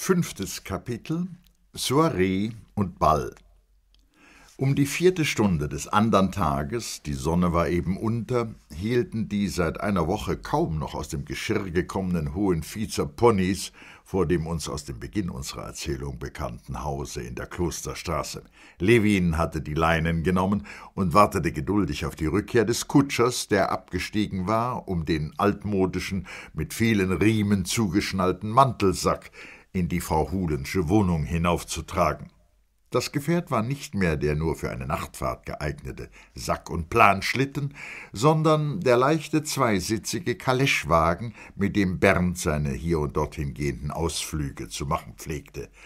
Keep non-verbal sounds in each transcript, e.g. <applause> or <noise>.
Fünftes Kapitel Soiree und Ball Um die vierte Stunde des andern Tages, die Sonne war eben unter, hielten die seit einer Woche kaum noch aus dem Geschirr gekommenen hohen Viezer Ponys vor dem uns aus dem Beginn unserer Erzählung bekannten Hause in der Klosterstraße. Levin hatte die Leinen genommen und wartete geduldig auf die Rückkehr des Kutschers, der abgestiegen war, um den altmodischen, mit vielen Riemen zugeschnallten Mantelsack, in die Frau Hulensche Wohnung hinaufzutragen. Das Gefährt war nicht mehr der nur für eine Nachtfahrt geeignete Sack- und Planschlitten, sondern der leichte zweisitzige Kaleschwagen, mit dem Bernd seine hier und dorthin gehenden Ausflüge zu machen pflegte –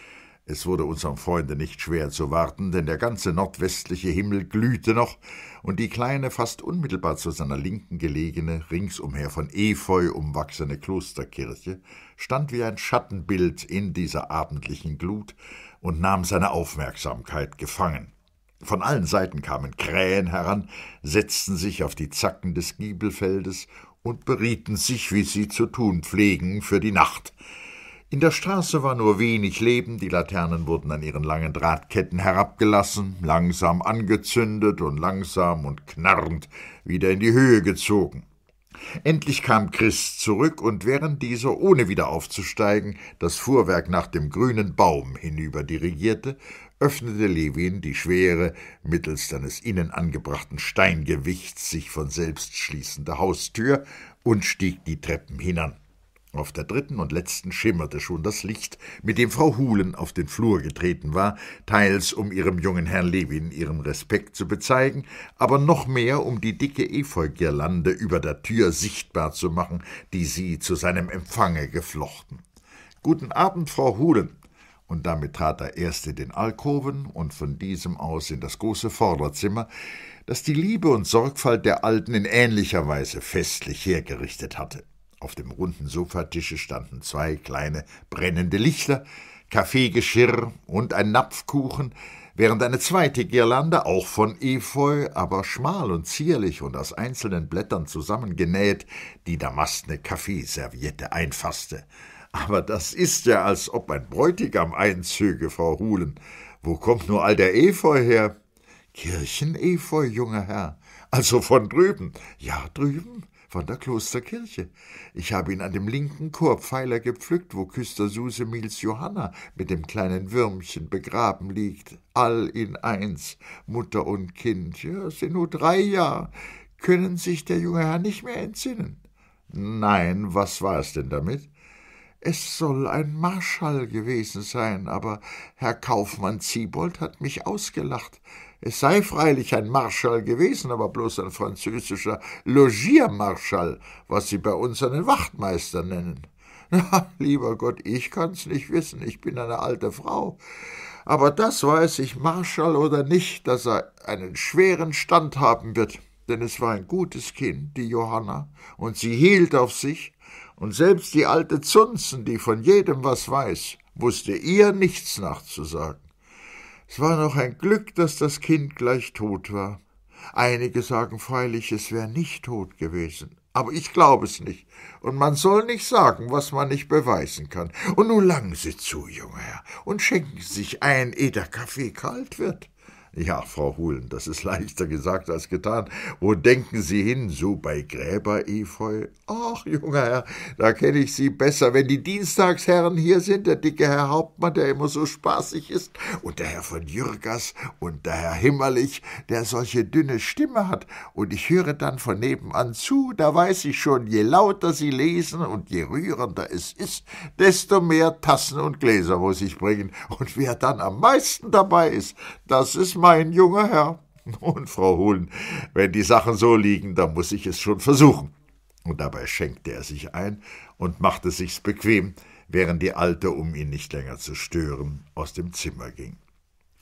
es wurde unserem Freunde nicht schwer zu warten, denn der ganze nordwestliche Himmel glühte noch, und die kleine, fast unmittelbar zu seiner Linken gelegene, ringsumher von Efeu umwachsene Klosterkirche stand wie ein Schattenbild in dieser abendlichen Glut und nahm seine Aufmerksamkeit gefangen. Von allen Seiten kamen Krähen heran, setzten sich auf die Zacken des Giebelfeldes und berieten sich, wie sie zu tun pflegen, für die Nacht. In der Straße war nur wenig Leben, die Laternen wurden an ihren langen Drahtketten herabgelassen, langsam angezündet und langsam und knarrend wieder in die Höhe gezogen. Endlich kam Chris zurück und während dieser, ohne wieder aufzusteigen, das Fuhrwerk nach dem grünen Baum hinüber dirigierte, öffnete Levin die Schwere, mittels eines innen angebrachten Steingewichts sich von selbst schließende Haustür und stieg die Treppen hinan. Auf der dritten und letzten schimmerte schon das Licht, mit dem Frau Hulen auf den Flur getreten war, teils um ihrem jungen Herrn Levin ihren Respekt zu bezeigen, aber noch mehr um die dicke Efeugirlande über der Tür sichtbar zu machen, die sie zu seinem Empfange geflochten. Guten Abend, Frau Hulen, und damit trat er erst in den Alkoven und von diesem aus in das große Vorderzimmer, das die Liebe und Sorgfalt der Alten in ähnlicher Weise festlich hergerichtet hatte. Auf dem runden Sofatische standen zwei kleine brennende Lichter, Kaffeegeschirr und ein Napfkuchen, während eine zweite Girlande, auch von Efeu, aber schmal und zierlich und aus einzelnen Blättern zusammengenäht, die damastne Kaffeeserviette einfasste. Aber das ist ja, als ob ein Bräutigam einzöge, Frau Hulen. Wo kommt nur all der Efeu her? Kirchenefeu, junger Herr. Also von drüben. Ja, drüben? von der Klosterkirche. Ich habe ihn an dem linken Chorpfeiler gepflückt, wo Küster Susemils Johanna mit dem kleinen Würmchen begraben liegt. All in eins, Mutter und Kind. Ja, sind nur drei Jahre. Können sich der junge Herr nicht mehr entsinnen. Nein, was war es denn damit? Es soll ein Marschall gewesen sein, aber Herr Kaufmann Ziebold hat mich ausgelacht. Es sei freilich ein Marschall gewesen, aber bloß ein französischer Logiermarschall, was sie bei uns einen Wachtmeister nennen. <laughs> Na, lieber Gott, ich kann's nicht wissen, ich bin eine alte Frau. Aber das weiß ich, Marschall oder nicht, dass er einen schweren Stand haben wird, denn es war ein gutes Kind, die Johanna, und sie hielt auf sich, und selbst die alte Zunzen, die von jedem was weiß, wusste ihr nichts nachzusagen. Es war noch ein Glück, dass das Kind gleich tot war. Einige sagen freilich, es wäre nicht tot gewesen. Aber ich glaube es nicht. Und man soll nicht sagen, was man nicht beweisen kann. Und nun langen Sie zu, junger Herr, und schenken Sie sich ein, ehe der Kaffee kalt wird. Ja, Frau Hulen, das ist <laughs> leichter gesagt als getan. Wo denken Sie hin, so bei Gräber-Efeu? Ach, junger Herr, da kenne ich Sie besser. Wenn die Dienstagsherren hier sind, der dicke Herr Hauptmann, der immer so spaßig ist, und der Herr von Jürgers und der Herr Himmerlich, der solche dünne Stimme hat, und ich höre dann von nebenan zu, da weiß ich schon, je lauter Sie lesen und je rührender es ist, desto mehr Tassen und Gläser muss ich bringen. Und wer dann am meisten dabei ist, das ist mein junger Herr. Nun, Frau Hohlen, wenn die Sachen so liegen, dann muss ich es schon versuchen. Und dabei schenkte er sich ein und machte sich's bequem, während die Alte, um ihn nicht länger zu stören, aus dem Zimmer ging.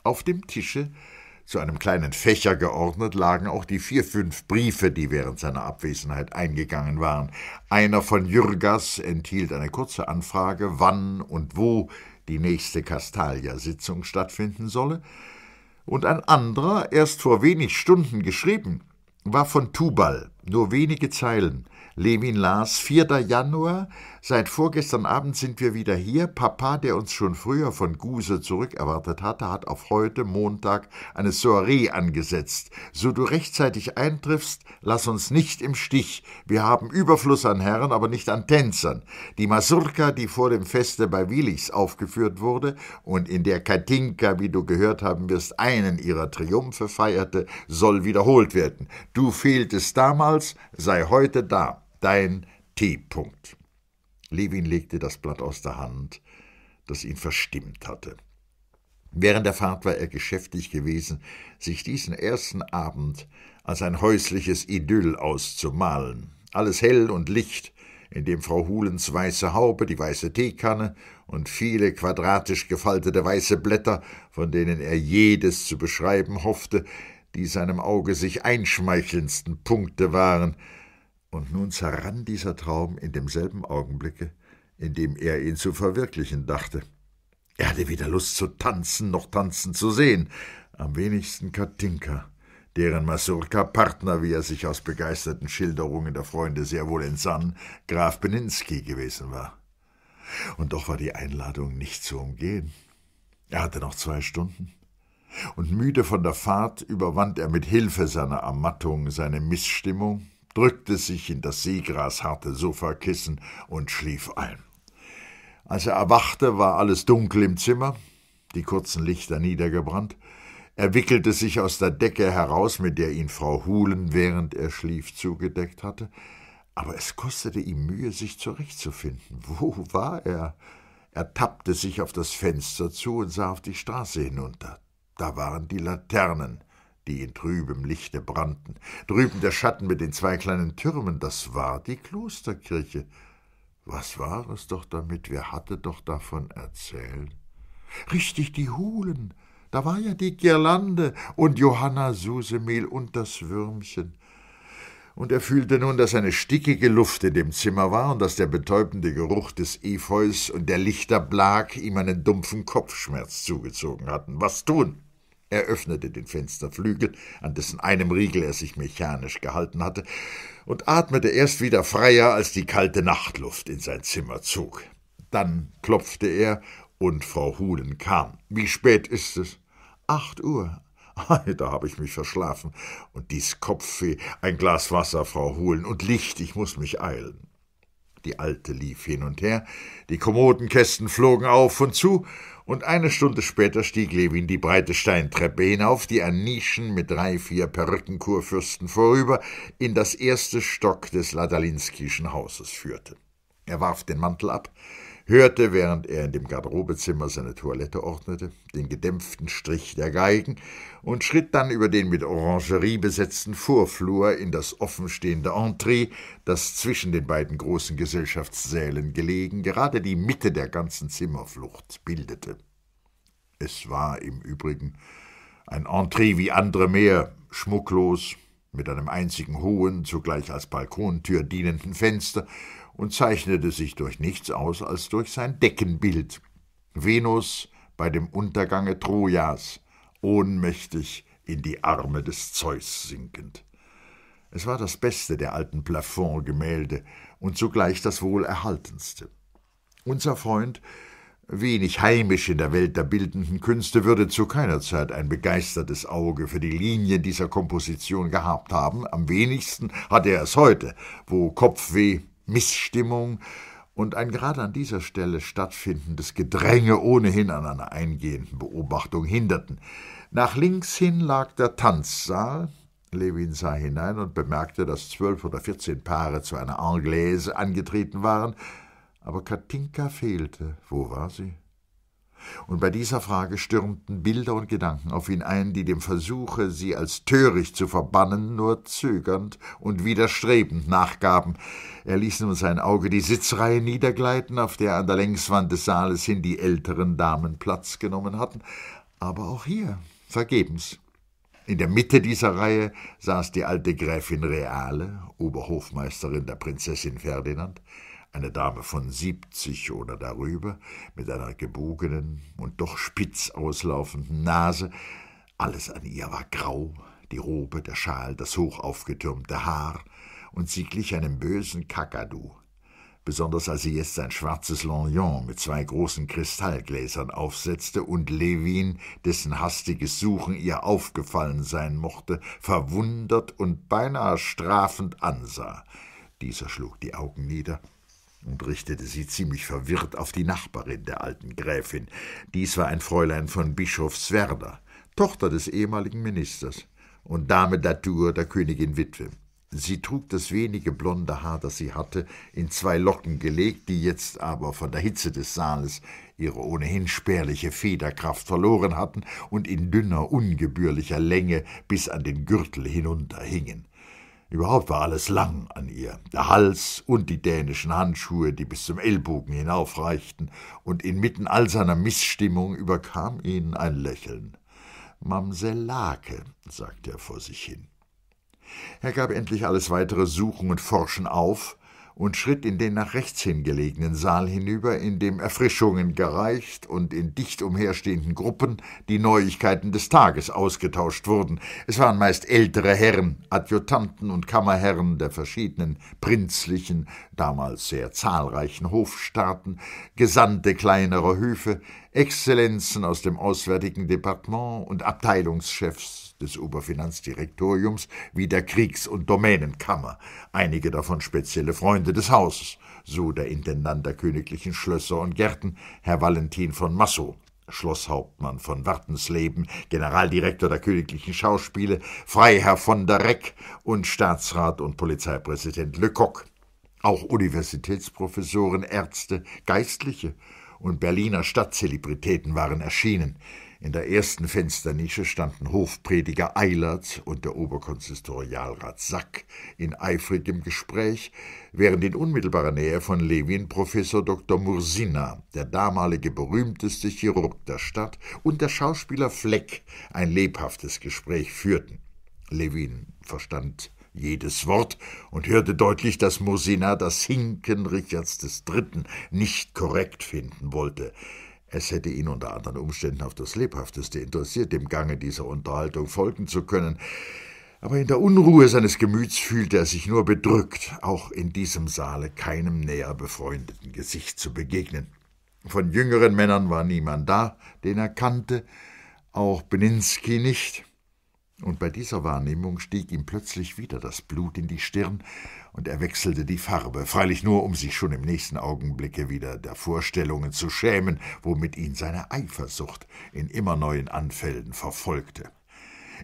Auf dem Tische, zu einem kleinen Fächer geordnet, lagen auch die vier, fünf Briefe, die während seiner Abwesenheit eingegangen waren. Einer von Jürgas enthielt eine kurze Anfrage, wann und wo die nächste Castalia-Sitzung stattfinden solle, und ein anderer, erst vor wenig Stunden geschrieben, war von Tubal. Nur wenige Zeilen. Levin las 4. Januar. Seit vorgestern Abend sind wir wieder hier. Papa, der uns schon früher von Guse zurückerwartet hatte, hat auf heute Montag eine Soiree angesetzt. So du rechtzeitig eintriffst, lass uns nicht im Stich. Wir haben Überfluss an Herren, aber nicht an Tänzern. Die Masurka, die vor dem Feste bei Wilichs aufgeführt wurde und in der Katinka, wie du gehört haben wirst, einen ihrer Triumphe feierte, soll wiederholt werden. Du fehltest damals damals sei heute da, dein T. -Punkt. Levin legte das Blatt aus der Hand, das ihn verstimmt hatte. Während der Fahrt war er geschäftig gewesen, sich diesen ersten Abend als ein häusliches Idyll auszumalen. Alles hell und licht, in dem Frau Hulens weiße Haube, die weiße Teekanne und viele quadratisch gefaltete weiße Blätter, von denen er jedes zu beschreiben hoffte, die seinem Auge sich einschmeichelndsten Punkte waren, und nun zerrann dieser Traum in demselben Augenblicke, in dem er ihn zu verwirklichen dachte. Er hatte weder Lust zu tanzen noch tanzen zu sehen, am wenigsten Katinka, deren Masurka Partner, wie er sich aus begeisterten Schilderungen der Freunde sehr wohl entsann, Graf Beninski gewesen war. Und doch war die Einladung nicht zu umgehen. Er hatte noch zwei Stunden und müde von der Fahrt überwand er mit Hilfe seiner Ermattung seine Missstimmung, drückte sich in das seegrasharte Sofakissen und schlief ein. Als er erwachte, war alles dunkel im Zimmer, die kurzen Lichter niedergebrannt. Er wickelte sich aus der Decke heraus, mit der ihn Frau Hulen, während er schlief, zugedeckt hatte, aber es kostete ihm Mühe, sich zurechtzufinden. Wo war er? Er tappte sich auf das Fenster zu und sah auf die Straße hinunter. Da waren die Laternen, die in trübem Lichte brannten. Drüben der Schatten mit den zwei kleinen Türmen, das war die Klosterkirche. Was war es doch damit? Wer hatte doch davon erzählt? Richtig, die Hulen. Da war ja die Girlande und Johanna Susemil und das Würmchen. Und er fühlte nun, dass eine stickige Luft in dem Zimmer war und dass der betäubende Geruch des Efeus und der Lichterplag ihm einen dumpfen Kopfschmerz zugezogen hatten. Was tun? Er öffnete den Fensterflügel, an dessen einem Riegel er sich mechanisch gehalten hatte, und atmete erst wieder freier, als die kalte Nachtluft in sein Zimmer zog. Dann klopfte er, und Frau Hulen kam. Wie spät ist es? Acht Uhr. Da habe ich mich verschlafen. Und dies Kopfweh, ein Glas Wasser, Frau Hulen, und Licht, ich muß mich eilen. Die Alte lief hin und her, die Kommodenkästen flogen auf und zu, und eine Stunde später stieg Levin die breite Steintreppe hinauf, die an Nischen mit drei, vier Perückenkurfürsten vorüber in das erste Stock des Ladalinskischen Hauses führte. Er warf den Mantel ab, hörte, während er in dem Garderobezimmer seine Toilette ordnete, den gedämpften Strich der Geigen und schritt dann über den mit Orangerie besetzten Vorflur in das offenstehende Entree, das zwischen den beiden großen Gesellschaftssälen gelegen gerade die Mitte der ganzen Zimmerflucht bildete. Es war im Übrigen ein Entree wie andere mehr, schmucklos, mit einem einzigen hohen, zugleich als Balkontür dienenden Fenster und zeichnete sich durch nichts aus als durch sein Deckenbild. Venus bei dem Untergange Trojas, ohnmächtig in die Arme des Zeus sinkend. Es war das beste der alten plafond und zugleich das wohlerhaltenste. Unser Freund, wenig heimisch in der Welt der bildenden Künste, würde zu keiner Zeit ein begeistertes Auge für die Linien dieser Komposition gehabt haben. Am wenigsten hatte er es heute, wo Kopfweh, Missstimmung und ein gerade an dieser Stelle stattfindendes Gedränge ohnehin an einer eingehenden Beobachtung hinderten. Nach links hin lag der Tanzsaal, Levin sah hinein und bemerkte, dass zwölf oder vierzehn Paare zu einer Anglaise angetreten waren, aber Katinka fehlte. Wo war sie? und bei dieser Frage stürmten Bilder und Gedanken auf ihn ein, die dem Versuche, sie als töricht zu verbannen, nur zögernd und widerstrebend nachgaben. Er ließ nun sein Auge die Sitzreihe niedergleiten, auf der an der Längswand des Saales hin die älteren Damen Platz genommen hatten, aber auch hier vergebens. In der Mitte dieser Reihe saß die alte Gräfin Reale, Oberhofmeisterin der Prinzessin Ferdinand, eine Dame von siebzig oder darüber, mit einer gebogenen und doch spitz auslaufenden Nase. Alles an ihr war grau, die Robe, der Schal, das hoch aufgetürmte Haar, und sie glich einem bösen Kakadu. Besonders als sie jetzt sein schwarzes Lorgnon mit zwei großen Kristallgläsern aufsetzte und Levin, dessen hastiges Suchen ihr aufgefallen sein mochte, verwundert und beinahe strafend ansah. Dieser schlug die Augen nieder und richtete sie ziemlich verwirrt auf die Nachbarin der alten Gräfin. Dies war ein Fräulein von Bischofswerda, Tochter des ehemaligen Ministers und Dame d'Atour der Königin Witwe. Sie trug das wenige blonde Haar, das sie hatte, in zwei Locken gelegt, die jetzt aber von der Hitze des Saales ihre ohnehin spärliche Federkraft verloren hatten und in dünner, ungebührlicher Länge bis an den Gürtel hinunterhingen. Überhaupt war alles lang an ihr, der Hals und die dänischen Handschuhe, die bis zum Ellbogen hinaufreichten, und inmitten all seiner Missstimmung überkam ihn ein Lächeln. Mamsell Lake, sagte er vor sich hin. Er gab endlich alles weitere Suchen und Forschen auf und schritt in den nach rechts hin gelegenen Saal hinüber, in dem Erfrischungen gereicht und in dicht umherstehenden Gruppen die Neuigkeiten des Tages ausgetauscht wurden. Es waren meist ältere Herren, Adjutanten und Kammerherren der verschiedenen prinzlichen, damals sehr zahlreichen Hofstaaten, Gesandte kleinerer Höfe, Exzellenzen aus dem Auswärtigen Departement und Abteilungschefs des Oberfinanzdirektoriums wie der Kriegs- und Domänenkammer, einige davon spezielle Freunde des Hauses, so der Intendant der königlichen Schlösser und Gärten, Herr Valentin von Massow, Schlosshauptmann von Wartensleben, Generaldirektor der Königlichen Schauspiele, Freiherr von der Reck und Staatsrat und Polizeipräsident Lecoq. Auch Universitätsprofessoren, Ärzte, Geistliche und Berliner Stadtzelebritäten waren erschienen. In der ersten Fensternische standen Hofprediger Eilert und der Oberkonsistorialrat Sack in eifrigem Gespräch, während in unmittelbarer Nähe von Levin Professor Dr. Mursina, der damalige berühmteste Chirurg der Stadt, und der Schauspieler Fleck ein lebhaftes Gespräch führten. Levin verstand jedes Wort und hörte deutlich, dass Mursina das Hinken Richards III. nicht korrekt finden wollte. Es hätte ihn unter anderen Umständen auf das lebhafteste interessiert, dem Gange dieser Unterhaltung folgen zu können, aber in der Unruhe seines Gemüts fühlte er sich nur bedrückt, auch in diesem Saale keinem näher befreundeten Gesicht zu begegnen. Von jüngeren Männern war niemand da, den er kannte, auch Beninski nicht und bei dieser Wahrnehmung stieg ihm plötzlich wieder das Blut in die Stirn, und er wechselte die Farbe, freilich nur, um sich schon im nächsten Augenblicke wieder der Vorstellungen zu schämen, womit ihn seine Eifersucht in immer neuen Anfällen verfolgte.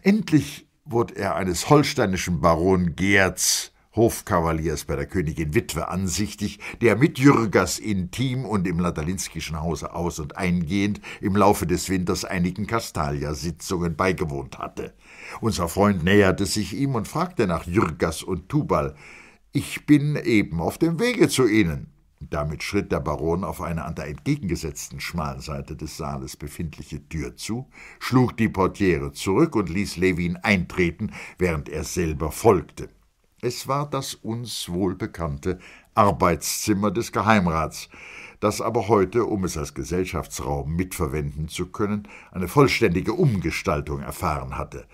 Endlich wurde er eines holsteinischen Baron Geertz Hofkavaliers bei der Königin Witwe ansichtig, der mit Jürgers intim und im Ladalinskischen Hause aus- und eingehend im Laufe des Winters einigen Kastalia-Sitzungen beigewohnt hatte. Unser Freund näherte sich ihm und fragte nach Jürgas und Tubal. Ich bin eben auf dem Wege zu ihnen. Damit schritt der Baron auf eine an der entgegengesetzten schmalen Seite des Saales befindliche Tür zu, schlug die Portiere zurück und ließ Levin eintreten, während er selber folgte. Es war das uns wohlbekannte Arbeitszimmer des Geheimrats, das aber heute, um es als Gesellschaftsraum mitverwenden zu können, eine vollständige Umgestaltung erfahren hatte.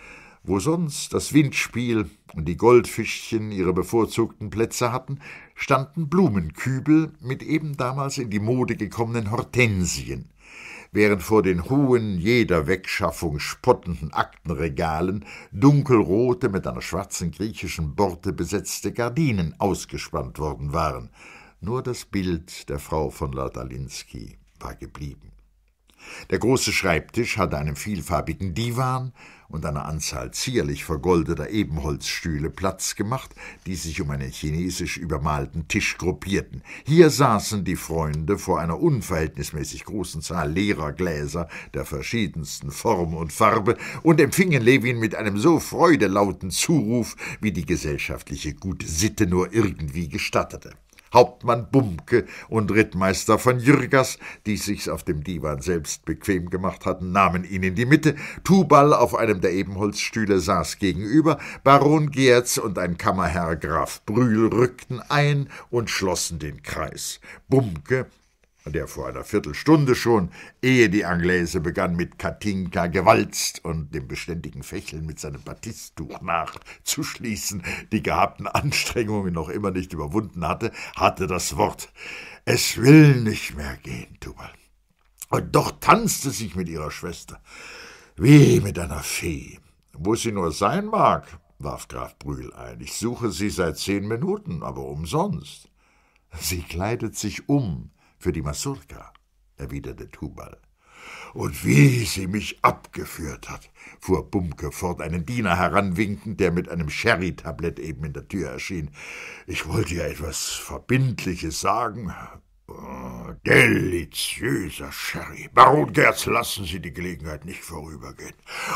Wo sonst das Windspiel und die Goldfischchen ihre bevorzugten Plätze hatten, standen Blumenkübel mit eben damals in die Mode gekommenen Hortensien, während vor den hohen, jeder Wegschaffung spottenden Aktenregalen dunkelrote, mit einer schwarzen griechischen Borte besetzte Gardinen ausgespannt worden waren. Nur das Bild der Frau von Ladalinski war geblieben. Der große Schreibtisch hatte einen vielfarbigen Divan und einer Anzahl zierlich vergoldeter Ebenholzstühle Platz gemacht, die sich um einen chinesisch übermalten Tisch gruppierten. Hier saßen die Freunde vor einer unverhältnismäßig großen Zahl leerer Gläser der verschiedensten Form und Farbe und empfingen Levin mit einem so freudelauten Zuruf, wie die gesellschaftliche gute Sitte nur irgendwie gestattete. Hauptmann Bumke und Rittmeister von Jürgers, die sich's auf dem Divan selbst bequem gemacht hatten, nahmen ihn in die Mitte, Tubal auf einem der Ebenholzstühle saß gegenüber, Baron Geertz und ein Kammerherr Graf Brühl rückten ein und schlossen den Kreis. Bumke der vor einer Viertelstunde schon, ehe die Anglese begann, mit Katinka gewalzt und dem beständigen Fächeln mit seinem Batisttuch nachzuschließen, die gehabten Anstrengungen noch immer nicht überwunden hatte, hatte das Wort Es will nicht mehr gehen, Tubal. Und doch tanzte sich mit ihrer Schwester, wie mit einer Fee. Wo sie nur sein mag, warf Graf Brühl ein. Ich suche sie seit zehn Minuten, aber umsonst. Sie kleidet sich um, für die Masurka, erwiderte Tubal. Und wie sie mich abgeführt hat, fuhr Bumke fort, einen Diener heranwinkend, der mit einem Sherry-Tablett eben in der Tür erschien. Ich wollte ja etwas Verbindliches sagen, deliziöser Sherry. Baron Gerz, lassen Sie die Gelegenheit nicht vorübergehen.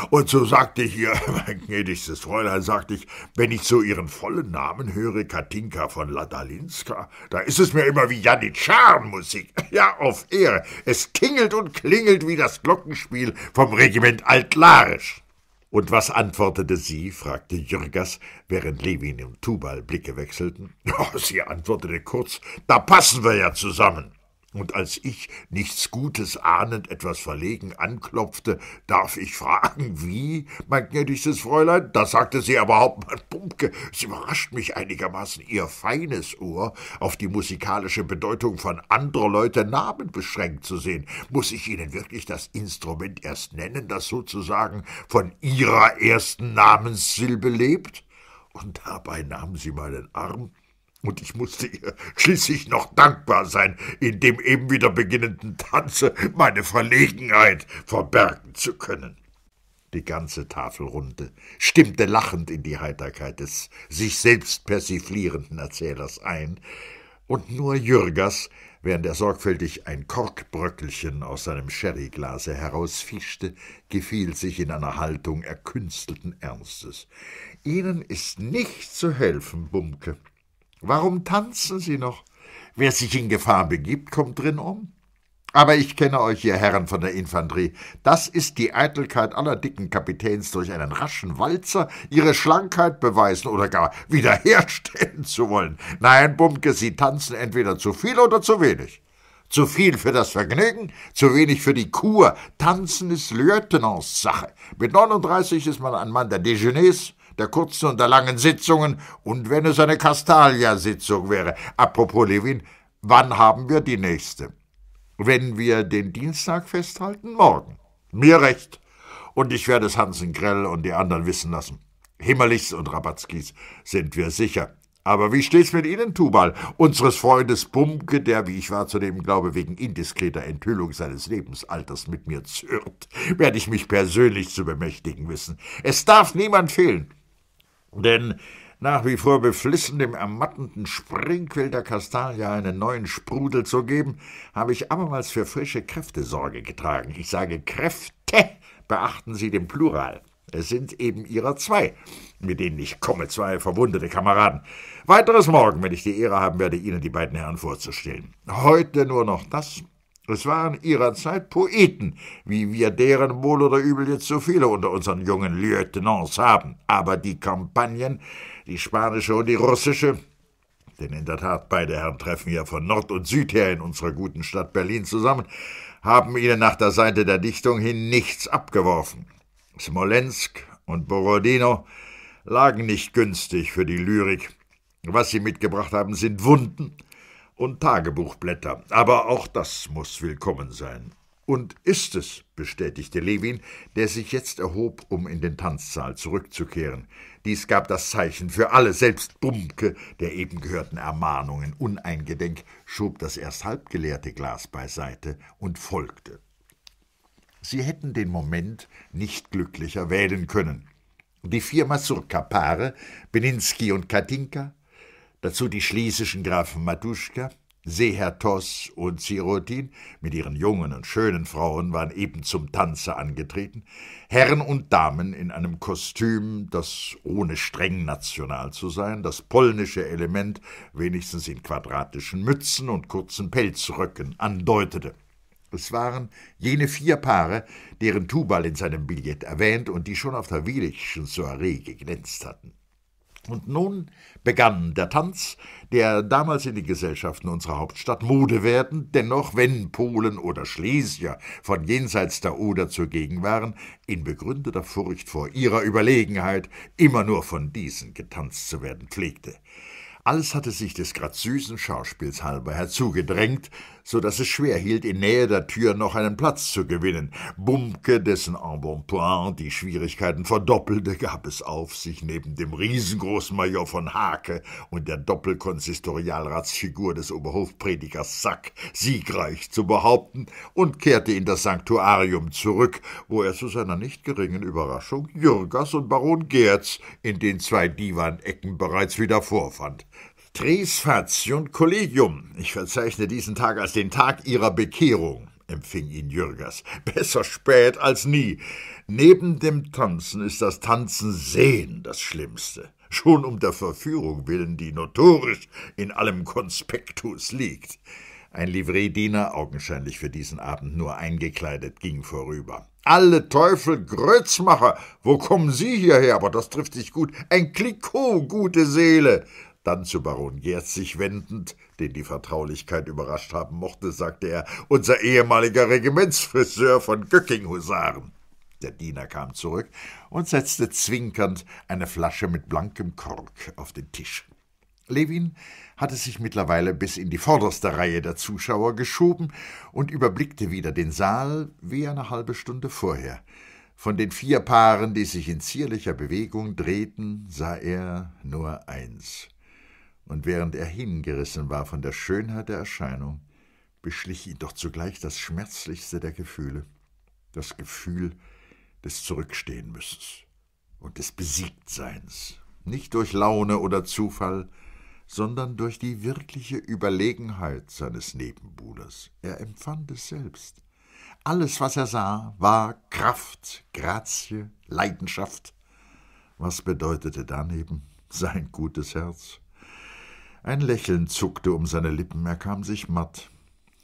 Und so sagte ich ihr, <laughs> mein gnädigstes Fräulein, sagte ich, wenn ich so Ihren vollen Namen höre, Katinka von Ladalinska, da ist es mir immer wie Janitscharenmusik. <laughs> Ja, auf Ehre. Es klingelt und klingelt wie das Glockenspiel vom Regiment Altlarisch. Und was antwortete sie? fragte Jürgas, während Levin und Tubal Blicke wechselten. <laughs> Oh, sie antwortete kurz, da passen wir ja zusammen. Und als ich, nichts Gutes ahnend, etwas verlegen anklopfte, darf ich fragen, wie, mein gnädigstes Fräulein? Da sagte sie aber Hauptmann Pumke, es überrascht mich einigermaßen, ihr feines Ohr auf die musikalische Bedeutung von anderer Leute Namen beschränkt zu sehen. Muss ich Ihnen wirklich das Instrument erst nennen, das sozusagen von Ihrer ersten Namenssilbe lebt? Und dabei nahm sie meinen Arm und ich musste ihr schließlich noch dankbar sein, in dem eben wieder beginnenden Tanze meine Verlegenheit verbergen zu können. Die ganze Tafelrunde stimmte lachend in die Heiterkeit des sich selbst persiflierenden Erzählers ein, und nur Jürgers, während er sorgfältig ein Korkbröckelchen aus seinem Sherryglase herausfischte, gefiel sich in einer Haltung erkünstelten Ernstes. Ihnen ist nicht zu helfen, Bumke. Warum tanzen Sie noch? Wer sich in Gefahr begibt, kommt drin um. Aber ich kenne euch, ihr Herren von der Infanterie. Das ist die Eitelkeit aller dicken Kapitäns, durch einen raschen Walzer ihre Schlankheit beweisen oder gar wiederherstellen zu wollen. Nein, Bumke, sie tanzen entweder zu viel oder zu wenig. Zu viel für das Vergnügen, zu wenig für die Kur. Tanzen ist Lieutenants Sache. Mit 39 ist man ein Mann der Déjeuners der kurzen und der langen Sitzungen und wenn es eine Castalia-Sitzung wäre. Apropos Levin, wann haben wir die nächste? Wenn wir den Dienstag festhalten, morgen. Mir recht. Und ich werde es Hansen Grell und die anderen wissen lassen. Himmerlichs und Rabatzkis sind wir sicher. Aber wie steht's mit Ihnen, Tubal? Unseres Freundes Bumke, der, wie ich wahrzunehmen glaube, wegen indiskreter Enthüllung seines Lebensalters mit mir zürnt, werde ich mich persönlich zu bemächtigen wissen. Es darf niemand fehlen. Denn nach wie vor beflissen, dem ermattenden Springquell der Kastanie einen neuen Sprudel zu geben, habe ich abermals für frische Kräfte Sorge getragen. Ich sage Kräfte, beachten Sie den Plural. Es sind eben Ihrer zwei, mit denen ich komme, zwei verwundete Kameraden. Weiteres morgen, wenn ich die Ehre haben werde, Ihnen die beiden Herren vorzustellen. Heute nur noch das, es waren ihrer Zeit Poeten, wie wir deren wohl oder übel jetzt so viele unter unseren jungen Lieutenants haben. Aber die Kampagnen, die spanische und die russische, denn in der Tat beide Herren treffen ja von Nord und Süd her in unserer guten Stadt Berlin zusammen, haben ihnen nach der Seite der Dichtung hin nichts abgeworfen. Smolensk und Borodino lagen nicht günstig für die Lyrik. Was sie mitgebracht haben, sind Wunden, und Tagebuchblätter. Aber auch das muss willkommen sein. Und ist es, bestätigte Levin, der sich jetzt erhob, um in den Tanzsaal zurückzukehren. Dies gab das Zeichen für alle, selbst Bumke, der eben gehörten Ermahnungen uneingedenk, schob das erst halbgeleerte Glas beiseite und folgte. Sie hätten den Moment nicht glücklicher wählen können. Die vier Mazurka-Paare, Beninski und Katinka, dazu die schlesischen Grafen Matuschka, Seher Toss und Sirotin mit ihren jungen und schönen Frauen waren eben zum Tanze angetreten, Herren und Damen in einem Kostüm, das ohne streng national zu sein, das polnische Element wenigstens in quadratischen Mützen und kurzen Pelzröcken andeutete. Es waren jene vier Paare, deren Tubal in seinem Billett erwähnt und die schon auf der Wielichschen Soiree geglänzt hatten. Und nun begann der Tanz, der damals in den Gesellschaften unserer Hauptstadt Mode werden, dennoch, wenn Polen oder Schlesier von jenseits der Oder zugegen waren, in begründeter Furcht vor ihrer Überlegenheit immer nur von diesen getanzt zu werden pflegte. Alles hatte sich des graziösen Schauspiels halber herzugedrängt, so dass es schwer hielt, in Nähe der Tür noch einen Platz zu gewinnen. Bumke, dessen Embonpoint die Schwierigkeiten verdoppelte, gab es auf, sich neben dem riesengroßen Major von Hake und der Doppelkonsistorialratsfigur des Oberhofpredigers Sack siegreich zu behaupten und kehrte in das Sanktuarium zurück, wo er zu seiner nicht geringen Überraschung Jürgers und Baron Gerz in den zwei Divanecken bereits wieder vorfand. Tres Fation Collegium. Ich verzeichne diesen Tag als den Tag ihrer Bekehrung, empfing ihn Jürgers. Besser spät als nie. Neben dem Tanzen ist das Tanzen sehen das Schlimmste. Schon um der Verführung willen, die notorisch in allem Konspektus liegt. Ein Livreediener, augenscheinlich für diesen Abend nur eingekleidet, ging vorüber. Alle Teufel, Grötzmacher, wo kommen Sie hierher? Aber das trifft sich gut. Ein Kliko, gute Seele. Dann zu Baron Gerz sich wendend, den die Vertraulichkeit überrascht haben mochte, sagte er, unser ehemaliger Regimentsfriseur von Göcking-Husaren. Der Diener kam zurück und setzte zwinkernd eine Flasche mit blankem Kork auf den Tisch. Levin hatte sich mittlerweile bis in die vorderste Reihe der Zuschauer geschoben und überblickte wieder den Saal wie eine halbe Stunde vorher. Von den vier Paaren, die sich in zierlicher Bewegung drehten, sah er nur eins und während er hingerissen war von der Schönheit der Erscheinung, beschlich ihn doch zugleich das schmerzlichste der Gefühle, das Gefühl des Zurückstehenmüssens und des Besiegtseins, nicht durch Laune oder Zufall, sondern durch die wirkliche Überlegenheit seines Nebenbuhlers. Er empfand es selbst. Alles, was er sah, war Kraft, Grazie, Leidenschaft. Was bedeutete daneben sein gutes Herz? Ein Lächeln zuckte um seine Lippen, er kam sich matt,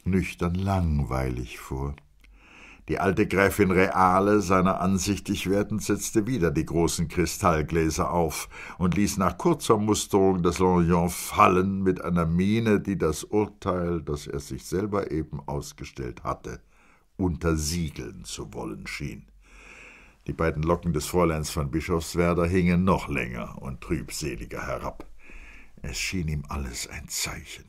nüchtern langweilig vor. Die alte Gräfin Reale, seiner ansichtig werdend, setzte wieder die großen Kristallgläser auf und ließ nach kurzer Musterung das Lorgnon fallen mit einer Miene, die das Urteil, das er sich selber eben ausgestellt hatte, untersiegeln zu wollen schien. Die beiden Locken des Fräuleins von Bischofswerder hingen noch länger und trübseliger herab. Es schien ihm alles ein Zeichen.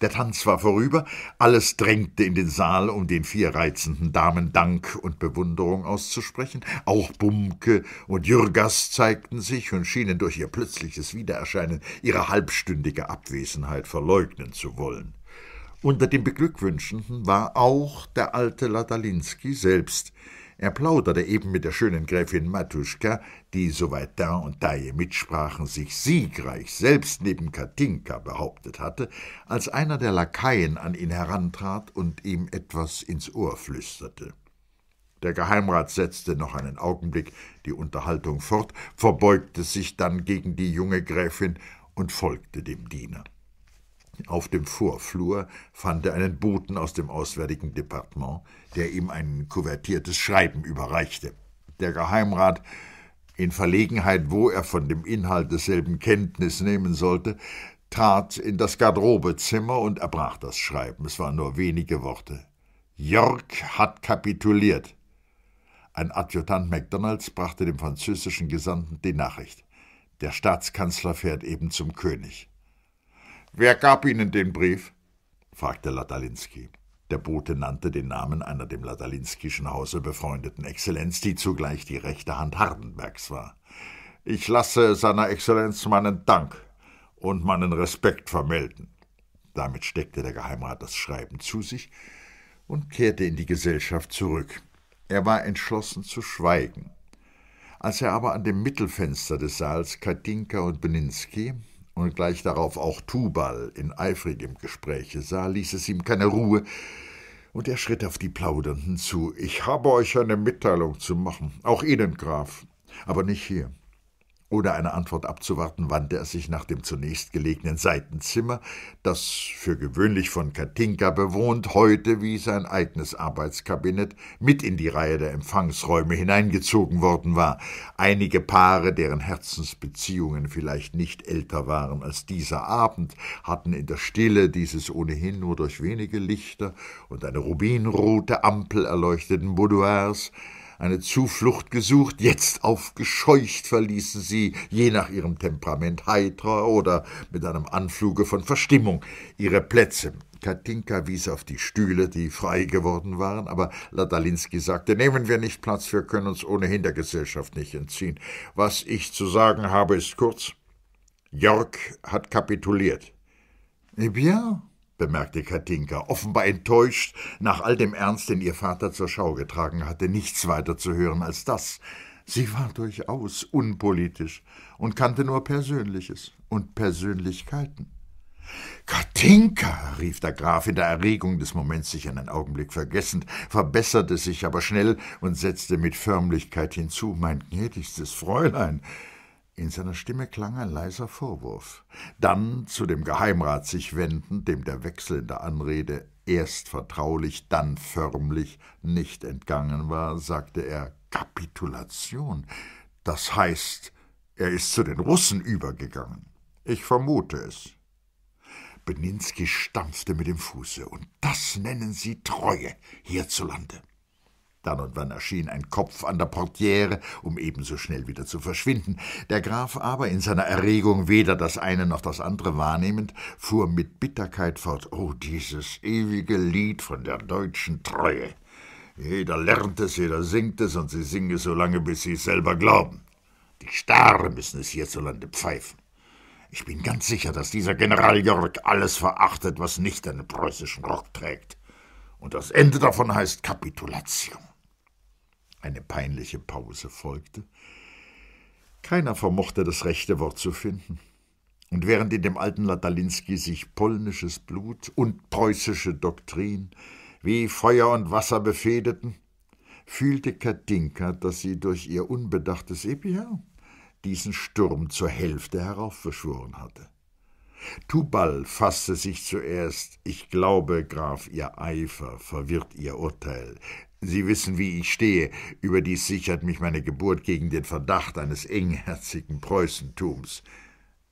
Der Tanz war vorüber, alles drängte in den Saal, um den vier reizenden Damen Dank und Bewunderung auszusprechen. Auch Bumke und Jürgas zeigten sich und schienen durch ihr plötzliches Wiedererscheinen ihre halbstündige Abwesenheit verleugnen zu wollen. Unter den Beglückwünschenden war auch der alte Ladalinski selbst, er plauderte eben mit der schönen Gräfin Matuschka, die, soweit da und Taille mitsprachen, sich siegreich selbst neben Katinka behauptet hatte, als einer der Lakaien an ihn herantrat und ihm etwas ins Ohr flüsterte. Der Geheimrat setzte noch einen Augenblick die Unterhaltung fort, verbeugte sich dann gegen die junge Gräfin und folgte dem Diener. Auf dem Vorflur fand er einen Boten aus dem Auswärtigen Departement, der ihm ein kuvertiertes Schreiben überreichte. Der Geheimrat, in Verlegenheit, wo er von dem Inhalt desselben Kenntnis nehmen sollte, trat in das Garderobezimmer und erbrach das Schreiben. Es waren nur wenige Worte. Jörg hat kapituliert. Ein Adjutant MacDonalds brachte dem französischen Gesandten die Nachricht. Der Staatskanzler fährt eben zum König. Wer gab Ihnen den Brief? fragte Ladalinski. Der Bote nannte den Namen einer dem Ladalinskischen Hause befreundeten Exzellenz, die zugleich die rechte Hand Hardenbergs war. Ich lasse seiner Exzellenz meinen Dank und meinen Respekt vermelden. Damit steckte der Geheimrat das Schreiben zu sich und kehrte in die Gesellschaft zurück. Er war entschlossen zu schweigen. Als er aber an dem Mittelfenster des Saals Katinka und Beninski, und gleich darauf auch Tubal in eifrigem Gespräche sah, ließ es ihm keine Ruhe, und er schritt auf die Plaudernden zu. Ich habe euch eine Mitteilung zu machen, auch Ihnen, Graf, aber nicht hier. Ohne eine Antwort abzuwarten, wandte er sich nach dem zunächst gelegenen Seitenzimmer, das für gewöhnlich von Katinka bewohnt, heute wie sein eigenes Arbeitskabinett mit in die Reihe der Empfangsräume hineingezogen worden war. Einige Paare, deren Herzensbeziehungen vielleicht nicht älter waren als dieser Abend, hatten in der Stille dieses ohnehin nur durch wenige Lichter und eine rubinrote Ampel erleuchteten Boudoirs eine Zuflucht gesucht, jetzt aufgescheucht verließen sie, je nach ihrem Temperament heiter oder mit einem Anfluge von Verstimmung, ihre Plätze. Katinka wies auf die Stühle, die frei geworden waren, aber Ladalinski sagte, nehmen wir nicht Platz, wir können uns ohnehin der Gesellschaft nicht entziehen. Was ich zu sagen habe, ist kurz. Jörg hat kapituliert. Eh bien, bemerkte Katinka, offenbar enttäuscht nach all dem Ernst, den ihr Vater zur Schau getragen hatte, nichts weiter zu hören als das. Sie war durchaus unpolitisch und kannte nur Persönliches und Persönlichkeiten. Katinka, rief der Graf in der Erregung des Moments sich einen Augenblick vergessend, verbesserte sich aber schnell und setzte mit Förmlichkeit hinzu, mein gnädigstes Fräulein, in seiner Stimme klang ein leiser Vorwurf. Dann zu dem Geheimrat sich wendend, dem der Wechsel in der Anrede erst vertraulich, dann förmlich nicht entgangen war, sagte er Kapitulation. Das heißt, er ist zu den Russen übergegangen. Ich vermute es. Beninski stampfte mit dem Fuße. Und das nennen Sie Treue hierzulande. Dann und wann erschien ein Kopf an der Portiere, um ebenso schnell wieder zu verschwinden. Der Graf aber, in seiner Erregung weder das eine noch das andere wahrnehmend, fuhr mit Bitterkeit fort: Oh, dieses ewige Lied von der deutschen Treue! Jeder lernt es, jeder singt es, und sie singen es so lange, bis sie es selber glauben. Die Stare müssen es hierzulande pfeifen. Ich bin ganz sicher, dass dieser General Jörg alles verachtet, was nicht einen preußischen Rock trägt. Und das Ende davon heißt Kapitulation. Eine peinliche Pause folgte. Keiner vermochte das rechte Wort zu finden. Und während in dem alten Latalinski sich polnisches Blut und preußische Doktrin wie Feuer und Wasser befehdeten, fühlte Katinka, dass sie durch ihr unbedachtes Epia diesen Sturm zur Hälfte heraufbeschworen hatte. Tubal fasste sich zuerst, ich glaube, Graf, ihr Eifer verwirrt ihr Urteil, Sie wissen, wie ich stehe. Überdies sichert mich meine Geburt gegen den Verdacht eines engherzigen Preußentums.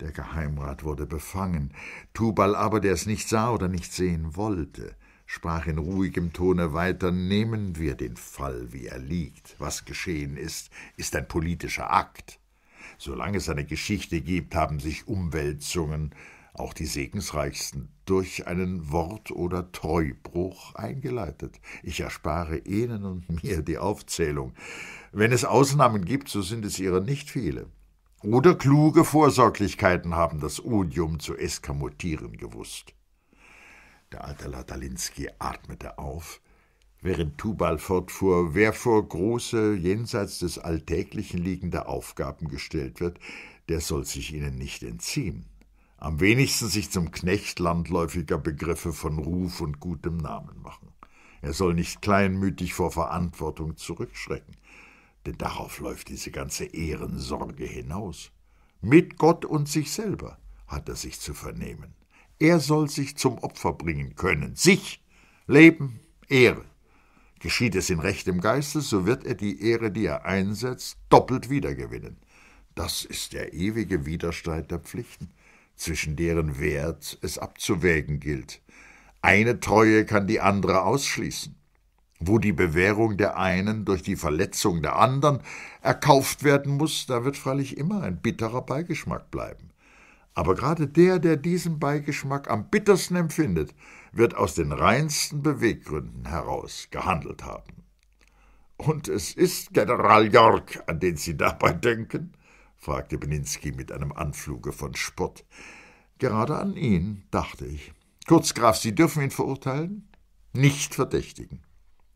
Der Geheimrat wurde befangen. Tubal aber, der es nicht sah oder nicht sehen wollte, sprach in ruhigem Tone weiter: Nehmen wir den Fall, wie er liegt. Was geschehen ist, ist ein politischer Akt. Solange es eine Geschichte gibt, haben sich Umwälzungen auch die segensreichsten, durch einen Wort- oder Treubruch eingeleitet. Ich erspare Ihnen und <laughs> mir die Aufzählung. Wenn es Ausnahmen gibt, so sind es ihrer nicht viele. Oder kluge Vorsorglichkeiten haben das Odium zu eskamotieren gewusst. Der alte Ladalinski atmete auf, während Tubal fortfuhr, wer vor große, jenseits des Alltäglichen liegende Aufgaben gestellt wird, der soll sich ihnen nicht entziehen am wenigsten sich zum Knecht landläufiger Begriffe von Ruf und gutem Namen machen. Er soll nicht kleinmütig vor Verantwortung zurückschrecken, denn darauf läuft diese ganze Ehrensorge hinaus. Mit Gott und sich selber hat er sich zu vernehmen. Er soll sich zum Opfer bringen können, sich, Leben, Ehre. Geschieht es in rechtem Geiste, so wird er die Ehre, die er einsetzt, doppelt wiedergewinnen. Das ist der ewige Widerstreit der Pflichten zwischen deren Wert es abzuwägen gilt. Eine Treue kann die andere ausschließen. Wo die Bewährung der einen durch die Verletzung der anderen erkauft werden muss, da wird freilich immer ein bitterer Beigeschmack bleiben. Aber gerade der, der diesen Beigeschmack am bittersten empfindet, wird aus den reinsten Beweggründen heraus gehandelt haben. Und es ist General York, an den Sie dabei denken fragte Beninsky mit einem Anfluge von Spott. Gerade an ihn, dachte ich. Kurz, Graf, Sie dürfen ihn verurteilen, nicht verdächtigen.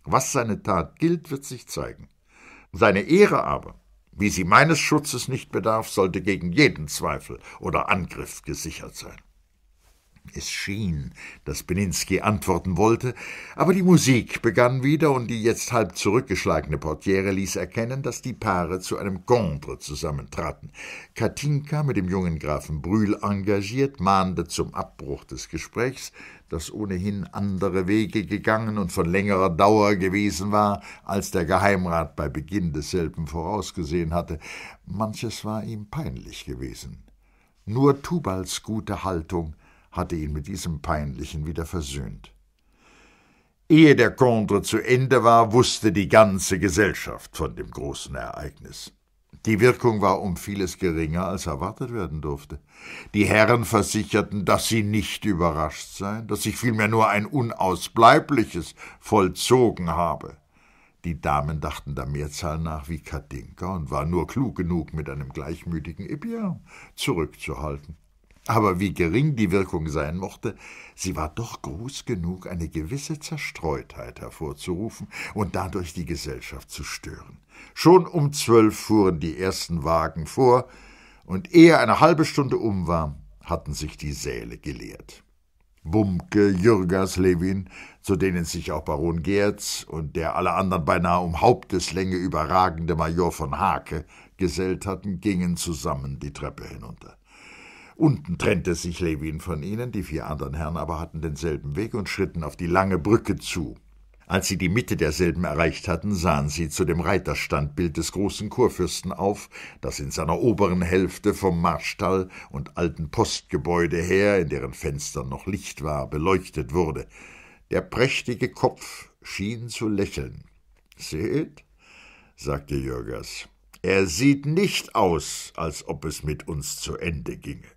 Was seine Tat gilt, wird sich zeigen. Seine Ehre aber, wie sie meines Schutzes nicht bedarf, sollte gegen jeden Zweifel oder Angriff gesichert sein. Es schien, dass Belinsky antworten wollte, aber die Musik begann wieder und die jetzt halb zurückgeschlagene Portiere ließ erkennen, dass die Paare zu einem Gendre zusammentraten. Katinka, mit dem jungen Grafen Brühl engagiert, mahnte zum Abbruch des Gesprächs, das ohnehin andere Wege gegangen und von längerer Dauer gewesen war, als der Geheimrat bei Beginn desselben vorausgesehen hatte. Manches war ihm peinlich gewesen. Nur Tubals gute Haltung hatte ihn mit diesem Peinlichen wieder versöhnt. Ehe der Contre zu Ende war, wusste die ganze Gesellschaft von dem großen Ereignis. Die Wirkung war um vieles geringer, als erwartet werden durfte. Die Herren versicherten, dass sie nicht überrascht seien, dass sich vielmehr nur ein Unausbleibliches vollzogen habe. Die Damen dachten der Mehrzahl nach wie Kadinka und war nur klug genug, mit einem gleichmütigen Ebier zurückzuhalten. Aber wie gering die Wirkung sein mochte, sie war doch groß genug, eine gewisse Zerstreutheit hervorzurufen und dadurch die Gesellschaft zu stören. Schon um zwölf fuhren die ersten Wagen vor, und ehe eine halbe Stunde um war, hatten sich die Säle geleert. Bumke, Jürgers, Levin, zu denen sich auch Baron Gerz und der alle anderen beinahe um Haupteslänge überragende Major von Hake gesellt hatten, gingen zusammen die Treppe hinunter. Unten trennte sich Levin von ihnen, die vier anderen Herren aber hatten denselben Weg und schritten auf die lange Brücke zu. Als sie die Mitte derselben erreicht hatten, sahen sie zu dem Reiterstandbild des großen Kurfürsten auf, das in seiner oberen Hälfte vom Marstall und alten Postgebäude her, in deren Fenstern noch Licht war, beleuchtet wurde. Der prächtige Kopf schien zu lächeln. Seht, sagte Jürgers, er sieht nicht aus, als ob es mit uns zu Ende ginge.